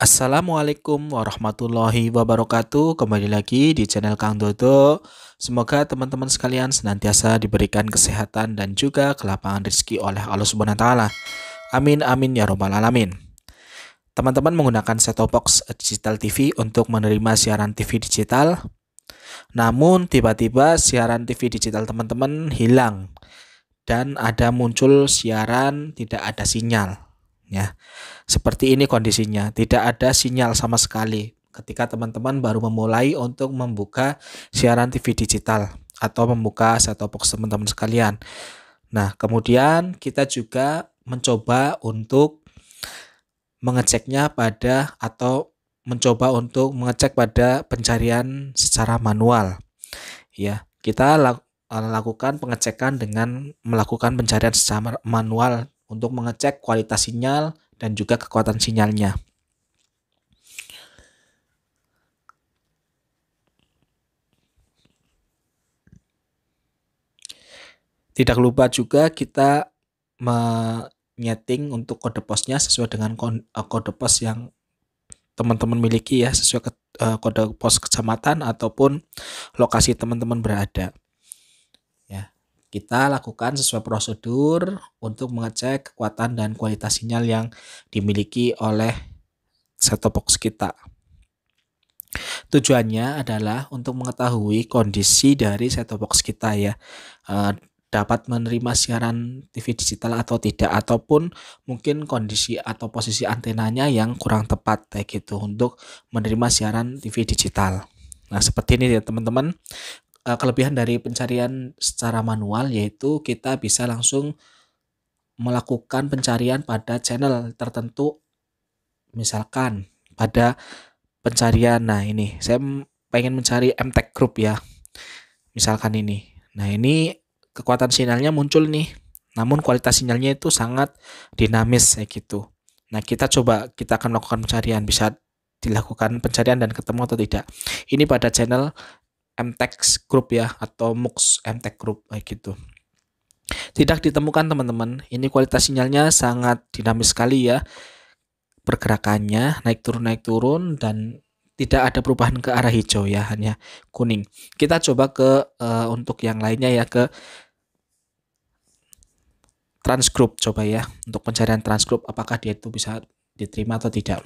Assalamualaikum warahmatullahi wabarakatuh Kembali lagi di channel Kang Dodo Semoga teman-teman sekalian senantiasa diberikan kesehatan dan juga kelapangan rezeki oleh Allah Subhanahu Taala. Amin amin ya robbal alamin Teman-teman menggunakan set-top box digital TV untuk menerima siaran TV digital Namun tiba-tiba siaran TV digital teman-teman hilang Dan ada muncul siaran tidak ada sinyal ya. Seperti ini kondisinya, tidak ada sinyal sama sekali ketika teman-teman baru memulai untuk membuka siaran TV digital atau membuka set box teman-teman sekalian. Nah, kemudian kita juga mencoba untuk mengeceknya pada atau mencoba untuk mengecek pada pencarian secara manual. Ya, kita lakukan pengecekan dengan melakukan pencarian secara manual untuk mengecek kualitas sinyal dan juga kekuatan sinyalnya. Tidak lupa juga kita menyeting untuk kode posnya sesuai dengan eh, kode pos yang teman-teman miliki ya, sesuai eh, kode pos kecamatan ataupun lokasi teman-teman berada kita lakukan sesuai prosedur untuk mengecek kekuatan dan kualitas sinyal yang dimiliki oleh set-top box kita. Tujuannya adalah untuk mengetahui kondisi dari set-top box kita ya. E, dapat menerima siaran TV digital atau tidak ataupun mungkin kondisi atau posisi antenanya yang kurang tepat kayak gitu untuk menerima siaran TV digital. Nah, seperti ini ya teman-teman. Eh, kelebihan dari pencarian secara manual yaitu kita bisa langsung melakukan pencarian pada channel tertentu misalkan pada pencarian nah ini saya pengen mencari MTech Group ya misalkan ini nah ini kekuatan sinyalnya muncul nih namun kualitas sinyalnya itu sangat dinamis kayak gitu nah kita coba kita akan melakukan pencarian bisa dilakukan pencarian dan ketemu atau tidak ini pada channel MTEX Group ya atau MUX MTEX Group kayak gitu. Tidak ditemukan teman-teman. Ini kualitas sinyalnya sangat dinamis sekali ya. Pergerakannya naik turun naik turun dan tidak ada perubahan ke arah hijau ya, hanya kuning. Kita coba ke uh, untuk yang lainnya ya ke transgroup coba ya untuk pencarian transgroup apakah dia itu bisa diterima atau tidak.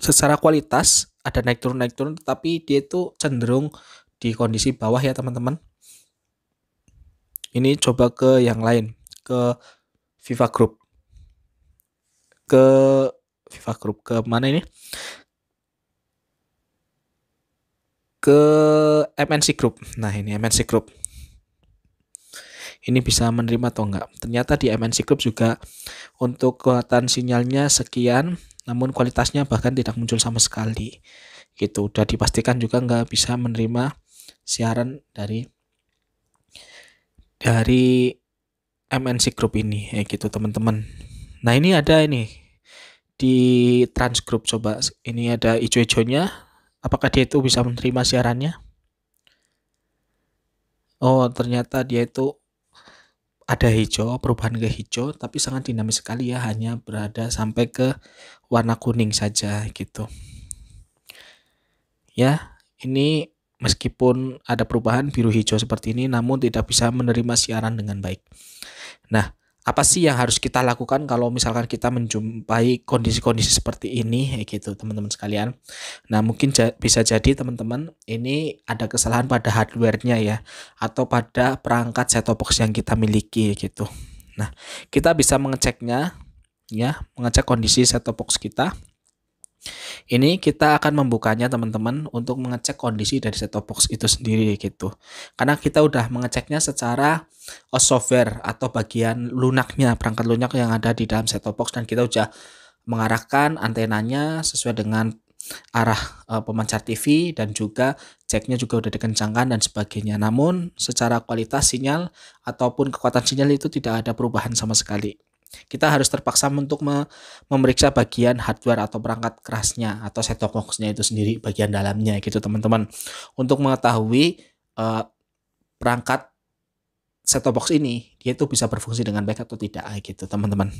secara kualitas ada naik turun naik turun tapi dia itu cenderung di kondisi bawah ya teman-teman ini coba ke yang lain ke FIFA Group ke FIFA Group ke mana ini ke MNC Group nah ini MNC Group ini bisa menerima atau enggak ternyata di MNC Group juga untuk kekuatan sinyalnya sekian namun kualitasnya bahkan tidak muncul sama sekali gitu udah dipastikan juga nggak bisa menerima siaran dari dari MNC Group ini ya gitu teman-teman nah ini ada ini di Trans coba ini ada ijo-ijonya apakah dia itu bisa menerima siarannya Oh ternyata dia itu ada hijau, perubahan ke hijau, tapi sangat dinamis sekali ya, hanya berada sampai ke warna kuning saja gitu. Ya, ini meskipun ada perubahan biru hijau seperti ini, namun tidak bisa menerima siaran dengan baik. Nah, apa sih yang harus kita lakukan kalau misalkan kita menjumpai kondisi-kondisi seperti ini gitu teman-teman sekalian. Nah mungkin bisa jadi teman-teman ini ada kesalahan pada hardwarenya ya atau pada perangkat set-top box yang kita miliki gitu. Nah kita bisa mengeceknya ya mengecek kondisi set-top box kita ini kita akan membukanya teman-teman untuk mengecek kondisi dari set-top box itu sendiri gitu. Karena kita udah mengeceknya secara software atau bagian lunaknya, perangkat lunak yang ada di dalam set-top box dan kita udah mengarahkan antenanya sesuai dengan arah e, pemancar TV dan juga ceknya juga udah dikencangkan dan sebagainya. Namun secara kualitas sinyal ataupun kekuatan sinyal itu tidak ada perubahan sama sekali kita harus terpaksa untuk memeriksa bagian hardware atau perangkat kerasnya atau set top boxnya itu sendiri bagian dalamnya gitu teman-teman untuk mengetahui uh, perangkat set top box ini dia itu bisa berfungsi dengan baik atau tidak ah, gitu teman-teman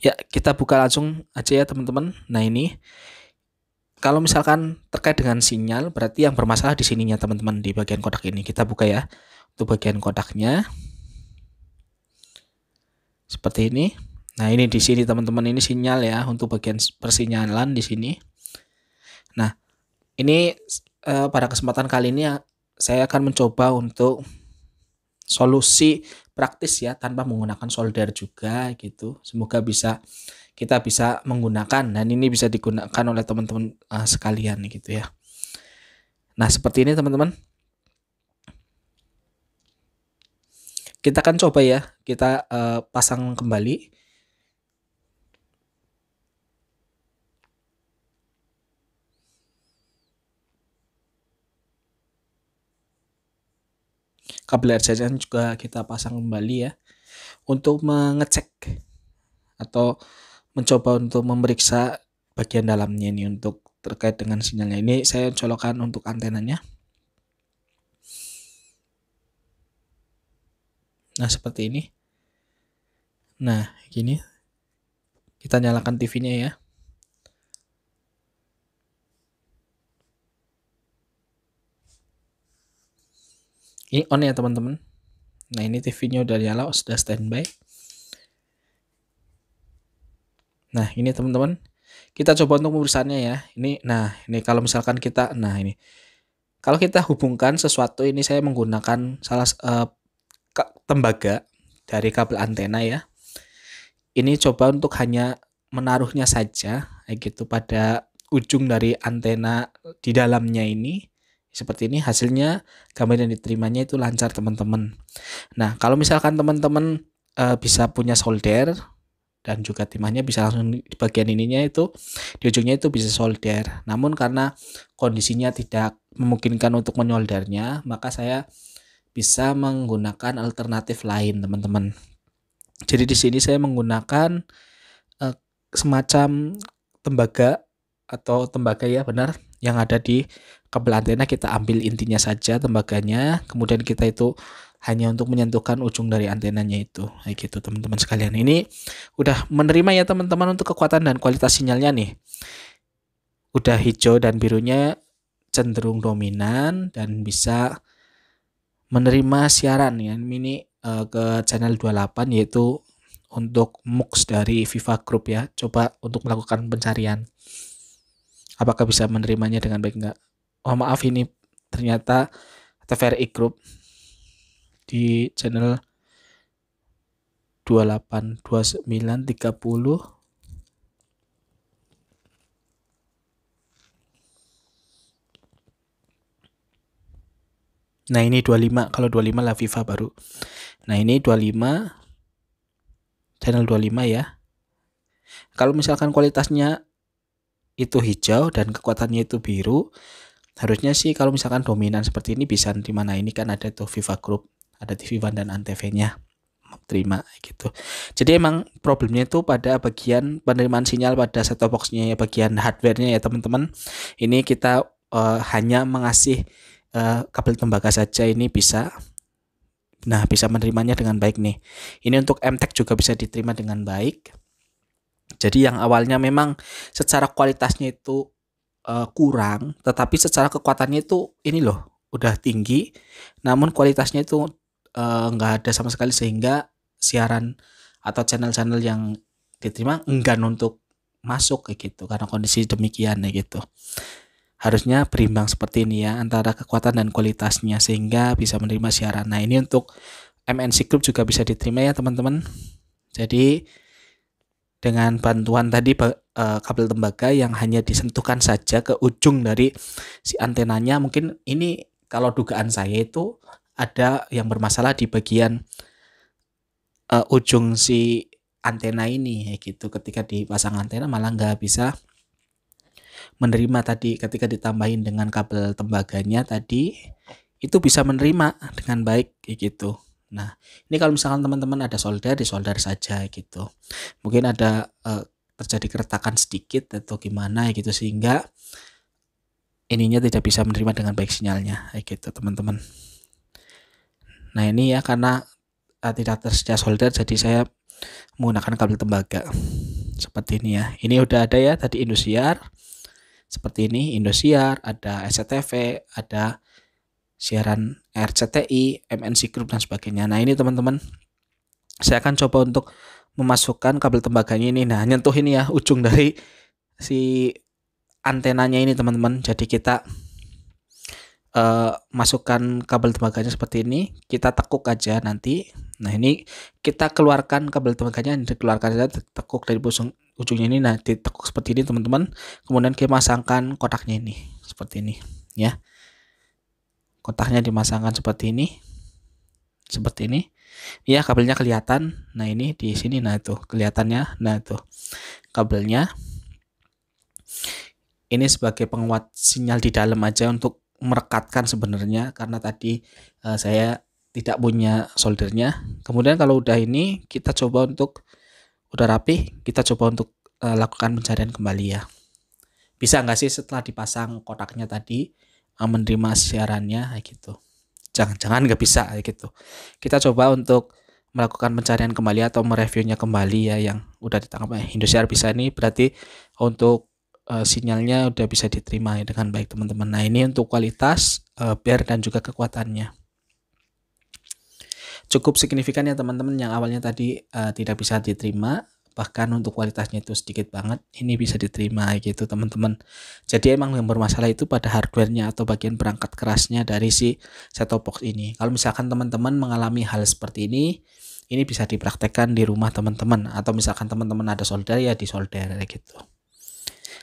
ya kita buka langsung aja ya teman-teman nah ini kalau misalkan terkait dengan sinyal berarti yang bermasalah di sininya teman-teman di bagian kotak ini kita buka ya untuk bagian kotaknya seperti ini. Nah, ini di sini teman-teman ini sinyal ya untuk bagian persinyalan di sini. Nah, ini eh, pada kesempatan kali ini ya, saya akan mencoba untuk solusi praktis ya tanpa menggunakan solder juga gitu. Semoga bisa kita bisa menggunakan dan ini bisa digunakan oleh teman-teman eh, sekalian gitu ya. Nah, seperti ini teman-teman. Kita akan coba ya, kita uh, pasang kembali. kabel RCC juga kita pasang kembali ya untuk mengecek atau mencoba untuk memeriksa bagian dalamnya ini untuk terkait dengan sinyalnya ini saya colokan untuk antenanya Nah, seperti ini. Nah, gini. Kita nyalakan TV-nya ya. Ini on ya, teman-teman. Nah, ini TV-nya udah nyala, sudah standby. Nah, ini teman-teman. Kita coba untuk pemeriksaannya ya. Ini nah, ini kalau misalkan kita nah ini kalau kita hubungkan sesuatu ini saya menggunakan salah uh, tembaga dari kabel antena ya. Ini coba untuk hanya menaruhnya saja kayak gitu pada ujung dari antena di dalamnya ini seperti ini hasilnya gambar yang diterimanya itu lancar teman-teman. Nah kalau misalkan teman-teman e, bisa punya solder dan juga timahnya bisa langsung di bagian ininya itu di ujungnya itu bisa solder. Namun karena kondisinya tidak memungkinkan untuk menyoldernya maka saya bisa menggunakan alternatif lain teman-teman. Jadi di sini saya menggunakan uh, semacam tembaga atau tembaga ya benar yang ada di kabel antena kita ambil intinya saja tembaganya kemudian kita itu hanya untuk menyentuhkan ujung dari antenanya itu kayak nah, gitu teman-teman sekalian ini udah menerima ya teman-teman untuk kekuatan dan kualitas sinyalnya nih udah hijau dan birunya cenderung dominan dan bisa menerima siaran ya mini uh, ke channel 28 yaitu untuk MUX dari fifa Group ya. Coba untuk melakukan pencarian. Apakah bisa menerimanya dengan baik enggak? Oh maaf ini ternyata TVRI Group di channel 28 29 30 Nah ini 25, kalau 25 lah Viva baru. Nah ini 25, channel 25 ya. Kalau misalkan kualitasnya itu hijau dan kekuatannya itu biru, harusnya sih kalau misalkan dominan seperti ini bisa terima. Nah ini kan ada tuh Viva Group, ada TV One dan Antv-nya terima gitu. Jadi emang problemnya itu pada bagian penerimaan sinyal pada set-top boxnya ya bagian hardware ya teman-teman. Ini kita uh, hanya mengasih uh, kabel tembaga saja ini bisa nah bisa menerimanya dengan baik nih ini untuk MTEK juga bisa diterima dengan baik jadi yang awalnya memang secara kualitasnya itu uh, kurang tetapi secara kekuatannya itu ini loh udah tinggi namun kualitasnya itu eh, nggak uh, ada sama sekali sehingga siaran atau channel-channel yang diterima enggan untuk masuk kayak gitu karena kondisi demikian kayak gitu harusnya berimbang seperti ini ya antara kekuatan dan kualitasnya sehingga bisa menerima siaran. Nah ini untuk MNC Group juga bisa diterima ya teman-teman. Jadi dengan bantuan tadi eh, kabel tembaga yang hanya disentuhkan saja ke ujung dari si antenanya mungkin ini kalau dugaan saya itu ada yang bermasalah di bagian uh, ujung si antena ini ya gitu ketika dipasang antena malah nggak bisa menerima tadi ketika ditambahin dengan kabel tembaganya tadi itu bisa menerima dengan baik kayak gitu. Nah, ini kalau misalkan teman-teman ada solder, di ya solder saja gitu. Mungkin ada eh, terjadi keretakan sedikit atau gimana gitu sehingga ininya tidak bisa menerima dengan baik sinyalnya kayak gitu, teman-teman. Nah, ini ya karena uh, tidak tersedia solder jadi saya menggunakan kabel tembaga seperti ini ya. Ini udah ada ya tadi Indosiar seperti ini Indosiar, ada SCTV, ada siaran RCTI, MNC Group dan sebagainya. Nah, ini teman-teman saya akan coba untuk memasukkan kabel tembaganya ini. Nah, nyentuh ini ya ujung dari si antenanya ini teman-teman. Jadi kita uh, masukkan kabel tembaganya seperti ini, kita tekuk aja nanti. Nah, ini kita keluarkan kabel tembaganya, dikeluarkan saja tekuk dari ujung ujungnya ini nah ditekuk seperti ini teman-teman kemudian kita masangkan kotaknya ini seperti ini ya kotaknya dimasangkan seperti ini seperti ini ya kabelnya kelihatan nah ini di sini nah itu kelihatannya nah itu kabelnya ini sebagai penguat sinyal di dalam aja untuk merekatkan sebenarnya karena tadi uh, saya tidak punya soldernya kemudian kalau udah ini kita coba untuk udah rapi kita coba untuk uh, lakukan pencarian kembali ya bisa nggak sih setelah dipasang kotaknya tadi uh, menerima siarannya kayak gitu jangan-jangan nggak bisa kayak gitu kita coba untuk melakukan pencarian kembali atau mereviewnya kembali ya yang udah ditangkap Eh, Indosiar bisa ini berarti untuk uh, sinyalnya udah bisa diterima dengan baik teman-teman. Nah ini untuk kualitas, uh, biar dan juga kekuatannya cukup signifikan ya teman-teman yang awalnya tadi uh, tidak bisa diterima bahkan untuk kualitasnya itu sedikit banget ini bisa diterima gitu teman-teman jadi emang yang bermasalah itu pada hardwarenya atau bagian perangkat kerasnya dari si set top box ini kalau misalkan teman-teman mengalami hal seperti ini ini bisa dipraktekkan di rumah teman-teman atau misalkan teman-teman ada solder ya di solder gitu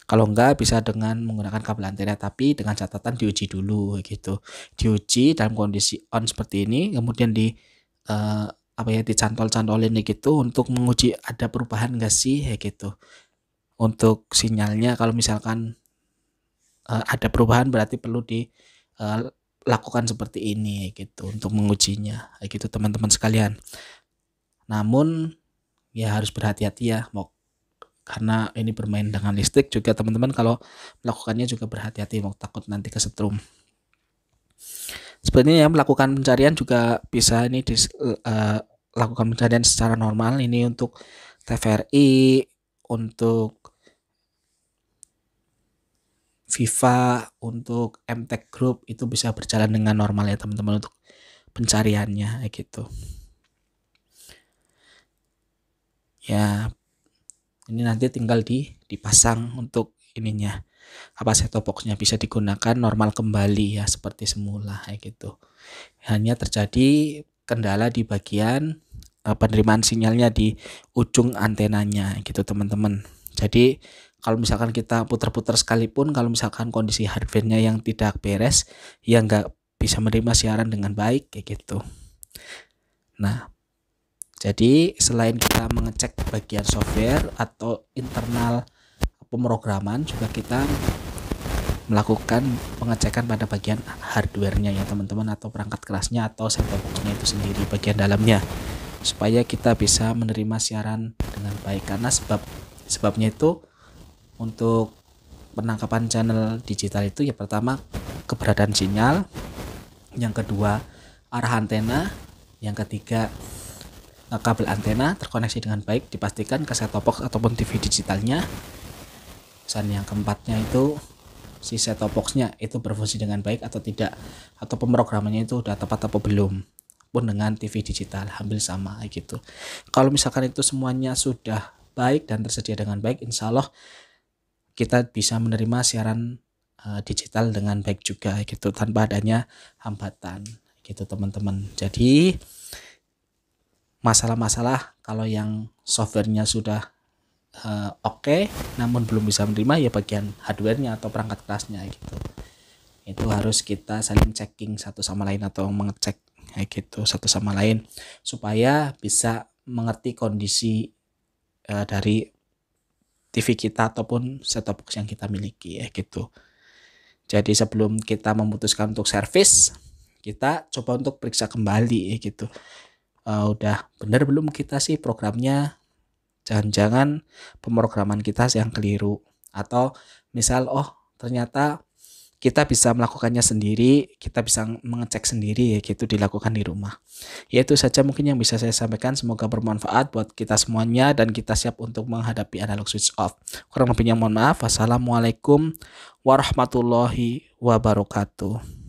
kalau enggak bisa dengan menggunakan kabel antena tapi dengan catatan diuji dulu gitu diuji dalam kondisi on seperti ini kemudian di uh, apa ya dicantol-cantolin gitu untuk menguji ada perubahan gak sih ya gitu untuk sinyalnya kalau misalkan uh, ada perubahan berarti perlu dilakukan eh, uh, seperti ini ya gitu untuk mengujinya ya gitu teman-teman sekalian namun ya harus berhati-hati ya mau karena ini bermain dengan listrik juga teman-teman kalau melakukannya juga berhati-hati mau takut nanti kesetrum sebenarnya yang melakukan pencarian juga bisa ini dis, uh, lakukan pencarian secara normal ini untuk TVRI untuk FIFA, untuk MTech Group itu bisa berjalan dengan normal ya teman-teman untuk pencariannya kayak gitu ya ini nanti tinggal di dipasang untuk ininya apa set top boxnya bisa digunakan normal kembali ya seperti semula kayak gitu hanya terjadi kendala di bagian eh, penerimaan sinyalnya di ujung antenanya gitu teman-teman jadi kalau misalkan kita putar-putar sekalipun kalau misalkan kondisi hardware-nya yang tidak beres ya nggak bisa menerima siaran dengan baik kayak gitu nah jadi selain kita mengecek bagian software atau internal pemrograman juga kita melakukan pengecekan pada bagian hardwarenya ya teman-teman atau perangkat kerasnya atau set boxnya itu sendiri bagian dalamnya supaya kita bisa menerima siaran dengan baik karena sebab sebabnya itu untuk penangkapan channel digital itu ya pertama keberadaan sinyal yang kedua arah antena yang ketiga eh, kabel antena terkoneksi dengan baik dipastikan ke set box ataupun TV digitalnya dan yang keempatnya itu si set top boxnya itu berfungsi dengan baik atau tidak atau pemrogramannya itu udah tepat atau belum pun dengan TV digital hampir sama gitu kalau misalkan itu semuanya sudah baik dan tersedia dengan baik insya Allah kita bisa menerima siaran uh, digital dengan baik juga gitu tanpa adanya hambatan gitu teman-teman jadi masalah-masalah kalau yang softwarenya sudah Eh, oke okay, namun belum bisa menerima ya bagian hardwarenya atau perangkat kerasnya gitu itu harus kita saling checking satu sama lain atau mengecek kayak gitu satu sama lain supaya bisa mengerti kondisi uh, dari TV kita ataupun set-top box yang kita miliki ya gitu. Jadi sebelum kita memutuskan untuk servis, kita coba untuk periksa kembali ya gitu. Uh, udah benar belum kita sih programnya jangan-jangan pemrograman kita yang keliru atau misal oh ternyata kita bisa melakukannya sendiri, kita bisa mengecek sendiri ya gitu dilakukan di rumah. yaitu saja mungkin yang bisa saya sampaikan, semoga bermanfaat buat kita semuanya dan kita siap untuk menghadapi analog switch off. Kurang lebihnya mohon maaf. Wassalamualaikum warahmatullahi wabarakatuh.